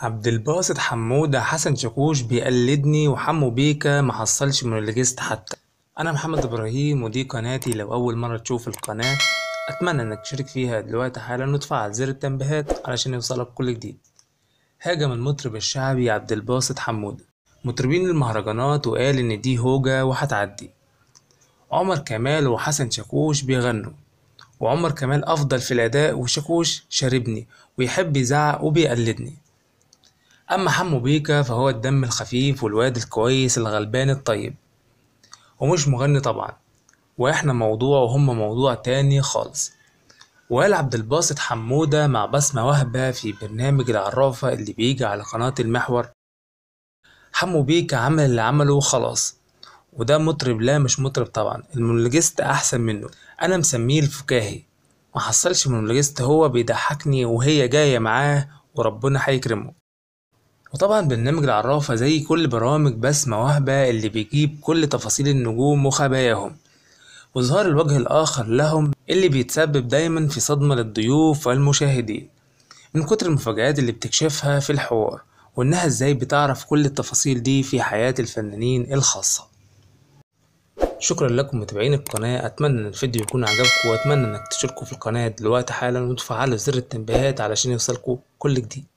عبد الباسط حمودة حسن شاكوش بيقلدني وحمو بيكا محصلش من الجست حتى أنا محمد إبراهيم ودي قناتي لو أول مرة تشوف القناة أتمنى إنك تشارك فيها دلوقتي حالا وتفعل زر التنبيهات علشان يوصلك كل جديد هاجم المطرب الشعبي عبد الباسط حمودة مطربين المهرجانات وقال إن دي هوجة وهتعدي عمر كمال وحسن شاكوش بيغنوا وعمر كمال أفضل في الأداء وشاكوش شاربني ويحب يزعق وبيقلدني أما حمو بيكا فهو الدم الخفيف والواد الكويس الغلبان الطيب ومش مغني طبعا واحنا موضوع وهم موضوع تاني خالص وقال عبد الباسط حمودة مع بسمة وهبة في برنامج العرافة اللي بيجي على قناة المحور حمو بيكا عمل اللي عمله وخلاص وده مطرب لا مش مطرب طبعا المونولوجيست أحسن منه أنا مسميه الفكاهي محصلش مونولوجيست هو بيضحكني وهي جاية معاه وربنا هيكرمه وطبعا برنامج العرافة زي كل برامج بسمة وهبة اللي بيجيب كل تفاصيل النجوم وخباياهم وإظهار الوجه الآخر لهم اللي بيتسبب دايما في صدمة للضيوف والمشاهدين من كتر المفاجآت اللي بتكشفها في الحوار وإنها إزاي بتعرف كل التفاصيل دي في حياة الفنانين الخاصة شكرا لكم متابعين القناة أتمنى أن الفيديو يكون عجبكم وأتمنى أنك تشتركوا في القناة دلوقتي حالا وتفعلوا زر التنبيهات علشان يوصلكوا كل جديد